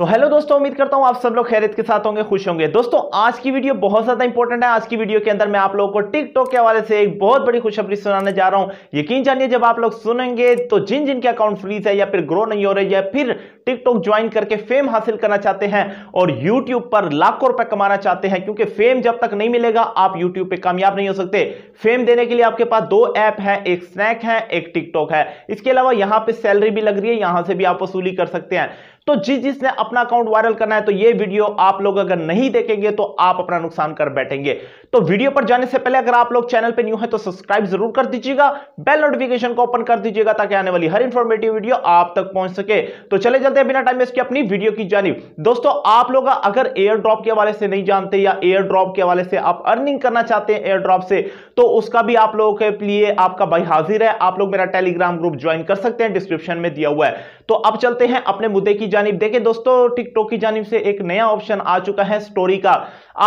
तो हेलो दोस्तों उम्मीद करता हूं आप सब लोग खैरियत के साथ होंगे खुश होंगे दोस्तों आज की वीडियो बहुत ज्यादा इंपॉर्टेंट है आज की वीडियो के अंदर मैं आप लोगों को टिकटॉक के हवाले से एक बहुत बड़ी खुशखबरी सुनाने जा रहा हूं यकीन जानिए जब आप लोग सुनेंगे तो जिन जिनके अकाउंट फ्रीज है या फिर ग्रो नहीं हो रही है फिर टिकटॉक ज्वाइन करके फेम हासिल करना चाहते हैं और यूट्यूब पर लाखों रुपए कमाना चाहते हैं क्योंकि फेम जब तक नहीं मिलेगा आप यूट्यूब पर कामयाब नहीं हो सकते फेम देने के लिए आपके पास दो ऐप है एक स्नैक है एक टिकटॉक है इसके अलावा यहां पर सैलरी भी लग रही है यहां से भी आप वसूली कर सकते हैं तो जिस जिसने अपना अकाउंट वायरल करना है तो ये वीडियो आप लोग अगर नहीं देखेंगे तो आप अपना नुकसान कर बैठेंगे तो वीडियो पर जाने से पहले अगर आप लोग चैनल पर न्यू है तो सब्सक्राइब जरूर कर दीजिएगा बेल नोटिफिकेशन को ओपन कर दीजिएगा ताकि आने वाली हर इंफॉर्मेटिव वीडियो आप तक पहुंच सके तो चले चलते हैं बिना टाइम इसकी के अपनी वीडियो की जानी दोस्तों आप लोग अगर एयर ड्रॉप के हवाले से नहीं जानते या एयर ड्रॉप के हवाले से आप अर्निंग करना चाहते हैं एयर ड्रॉप से तो उसका भी आप लोगों के लिए आपका भाई हाजिर है आप लोग मेरा टेलीग्राम ग्रुप ज्वाइन कर सकते हैं डिस्क्रिप्शन में दिया हुआ है तो अब चलते हैं अपने मुद्दे की जानी देखिए दोस्तों टिकटॉक की जानी से एक नया ऑप्शन आ चुका है स्टोरी का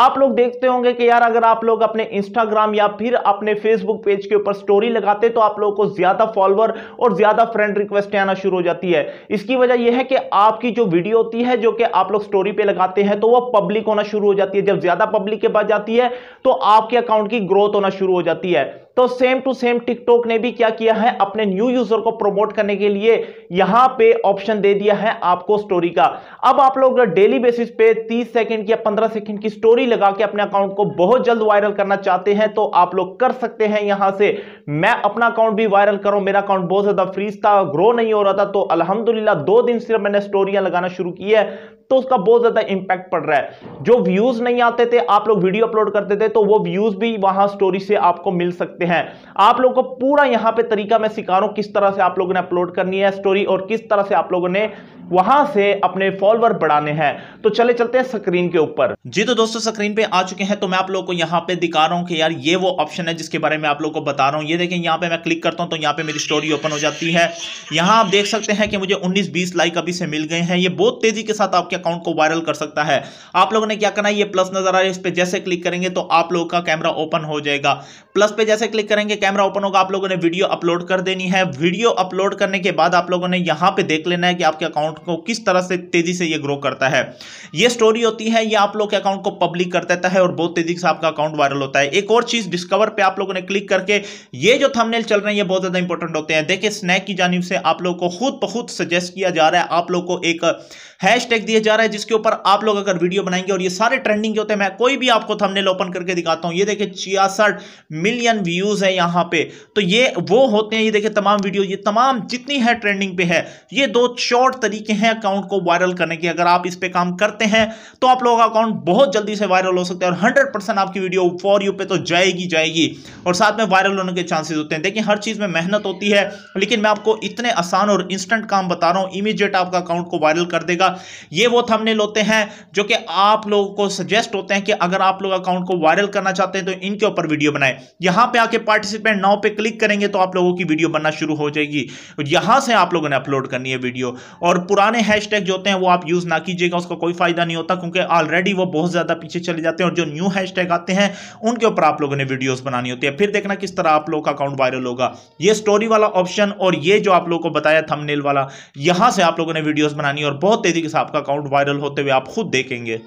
आप लोग देखते होंगे कि यार अगर आप लोग अपने इंस्टाग्राम या फिर अपने फेसबुक पेज के ऊपर स्टोरी लगाते तो आप लोगों को ज्यादा फॉलोअर और ज्यादा फ्रेंड रिक्वेस्ट आना शुरू हो जाती है इसकी वजह यह है कि आपकी जो वीडियो होती है जो कि आप लोग स्टोरी पे लगाते हैं तो वह पब्लिक होना शुरू हो जाती है जब ज्यादा पब्लिक के पास जाती है तो आपके अकाउंट की ग्रोथ होना शुरू हो जाती है तो सेम टू सेम टिकटॉक ने भी क्या किया है अपने न्यू यूजर को प्रमोट करने के लिए यहां पे ऑप्शन दे दिया है आपको स्टोरी का अब आप लोग डेली बेसिस पे 30 सेकंड या 15 सेकंड की स्टोरी लगा के अपने अकाउंट को बहुत जल्द वायरल करना चाहते हैं तो आप लोग कर सकते हैं यहां से मैं अपना अकाउंट भी वायरल करूं मेरा अकाउंट बहुत ज्यादा फ्रीज था ग्रो नहीं हो रहा था तो अलहमदुल्ला दो दिन सिर्फ मैंने स्टोरियां लगाना शुरू की है तो उसका बहुत ज्यादा इंपैक्ट पड़ रहा है जो व्यूज नहीं आते थे आप लोग वीडियो अपलोड करते थे तो वो व्यूज भी वहां स्टोरी से आपको मिल सकते हैं आप लोग को पूरा यहां पे तरीका मैं सिखा रहा हूं किस तरह से आप लोगों ने अपलोड करनी है स्टोरी और किस तरह से आप लोगों ने वहां से अपने फॉलोअर बढ़ाने हैं तो चले चलते हैं स्क्रीन के ऊपर जी तो दोस्तों स्क्रीन पे आ चुके हैं तो मैं आप लोगों को यहां पे दिखा रहा हूं कि यार ये वो ऑप्शन है जिसके बारे में आप लोगों को बता रहा हूं ये देखें यहां पे मैं क्लिक करता हूं तो यहां पे मेरी स्टोरी ओपन हो जाती है यहां आप देख सकते हैं कि मुझे उन्नीस बीस लाइक अभी से मिल गए हैं ये बहुत तेजी के साथ आपके आपके अकाउंट को वायरल कर सकता है आप लोगों ने क्या करना है ये प्लस नजर आ रहा है इस पर जैसे क्लिक करेंगे तो आप लोगों का कैमरा ओपन हो जाएगा प्लस पे जैसे क्लिक करेंगे कैमरा ओपन होगा आप लोगों ने वीडियो अपलोड कर देनी है वीडियो अपलोड करने के बाद आप लोगों ने यहां पर देख लेना है कि आपके अकाउंट को किस तरह से तेजी से यह ग्रो करता है यह स्टोरी होती है यह आप लोग के अकाउंट को पब्लिक कर देता है और बहुत तेजी से आपका अकाउंट वायरल होता है एक और चीज डिस्कवर पर आप लोगों ने क्लिक करके ये जो थमनेल चल रहे हैं ये बहुत ज्यादा इंपॉर्टेंट होते हैं देखिए स्नैक की जानब से आप लोगों को खुद बहुत सजेस्ट किया जा रहा है आप लोग को एक हैश दिए जा रहा है जिसके ऊपर आप लोग अगर वीडियो बनाएंगे और ये सारे ट्रेंडिंग के होते हैं मैं कोई भी आपको थंबनेल ओपन करके दिखाता हूं ये देखिए छियासठ मिलियन व्यूज है यहां पे तो ये वो होते हैं ये देखिए तमाम वीडियो ये तमाम जितनी है ट्रेंडिंग पे है ये दो शॉर्ट तरीके हैं अकाउंट को वायरल करने के अगर आप इस पर काम करते हैं तो आप लोगों का अकाउंट बहुत जल्दी से वायरल हो सकता है और हंड्रेड आपकी वीडियो फॉर यू पे तो जाएगी जाएगी और साथ में वायरल होने के चांसेज होते हैं देखिए हर चीज़ में मेहनत होती है लेकिन मैं आपको इतने आसान और इंस्टेंट काम बता रहा हूँ इमीजिएट आपका अकाउंट को वायरल कर देगा ये वो थंबनेल होते हैं जो कि आप लोगों को सजेस्ट होते हैं कि अगर आप लोग अकाउंट को वायरल करना चाहते हैं तो इनके ऊपर वीडियो बनाएं यहां पे आके पार्टिसिपेंट नाउ पे क्लिक करेंगे तो आप लोगों की वीडियो बनना शुरू हो जाएगी यहां से आप लोगों ने अपलोड करनी है वीडियो और पुराने हैशटैग जो होते हैं वो आप यूज ना कीजिएगा उसका कोई फायदा नहीं होता क्योंकि ऑलरेडी वो बहुत ज्यादा पीछे चले जाते हैं और जो न्यू हैशटैग आते हैं उनके ऊपर आप लोगों ने वीडियोस बनानी होती है फिर देखना किस तरह आप लोगों का अकाउंट वायरल होगा ये स्टोरी वाला ऑप्शन और ये जो आप लोगों को बताया थंबनेल वाला यहां से आप लोगों ने वीडियोस बनानी और बहुत तेजी के साथ आपका अकाउंट वर्कआउट वायरल होते हुए आप खुद देखेंगे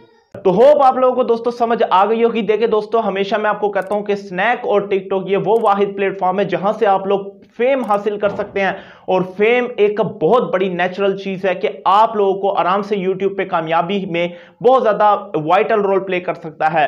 तो होप आप लोगों को दोस्तों समझ आ गई होगी देखे दोस्तों हमेशा मैं आपको कहता हूं कि स्नैक और टिकटॉक ये वो वाहिद प्लेटफॉर्म है जहां से आप लोग फेम हासिल कर सकते हैं और फेम एक बहुत बड़ी नेचुरल चीज है कि आप लोगों को आराम से यूट्यूब पे कामयाबी में बहुत ज्यादा वाइटल रोल प्ले कर सकता है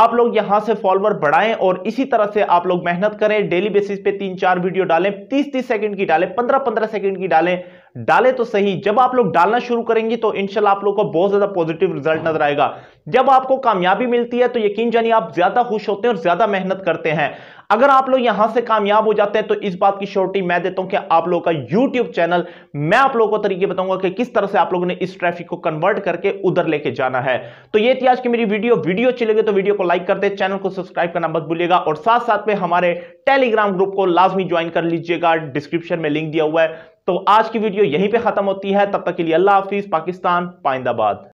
आप लोग यहां से फॉलोअर बढ़ाएं और इसी तरह से आप लोग मेहनत करें डेली बेसिस पे तीन चार वीडियो डालें तीस तीस सेकंड की डालें पंद्रह पंद्रह सेकंड की डालें डाले तो सही जब आप लोग डालना शुरू करेंगे तो इनशाला आप लोग को बहुत ज्यादा पॉजिटिव रिजल्ट नजर आएगा जब आपको कामयाबी मिलती है तो यकीन जानिए आप ज्यादा खुश होते हैं और ज्यादा मेहनत करते हैं अगर आप लोग यहां से कामयाब हो जाते हैं तो इस बात की श्योरिटी मैं देता हूं कि आप लोगों का यूट्यूब चैनल मैं आप लोगों को तरीके बताऊंगा कि किस तरह से आप लोगों ने इस ट्रैफिक को कन्वर्ट करके उधर लेके जाना है तो ये थी आज की मेरी वीडियो वीडियो अच्छी लगे तो वीडियो को लाइक कर दे चैनल को सब्सक्राइब करना मत भूलिएगा और साथ साथ में हमारे टेलीग्राम ग्रुप को लाजमी ज्वाइन कर लीजिएगा डिस्क्रिप्शन में लिंक दिया हुआ है तो आज की वीडियो यहीं पर खत्म होती है तब तक के लिए अल्लाह हाफिज पाकिस्तान पाइंदाबाद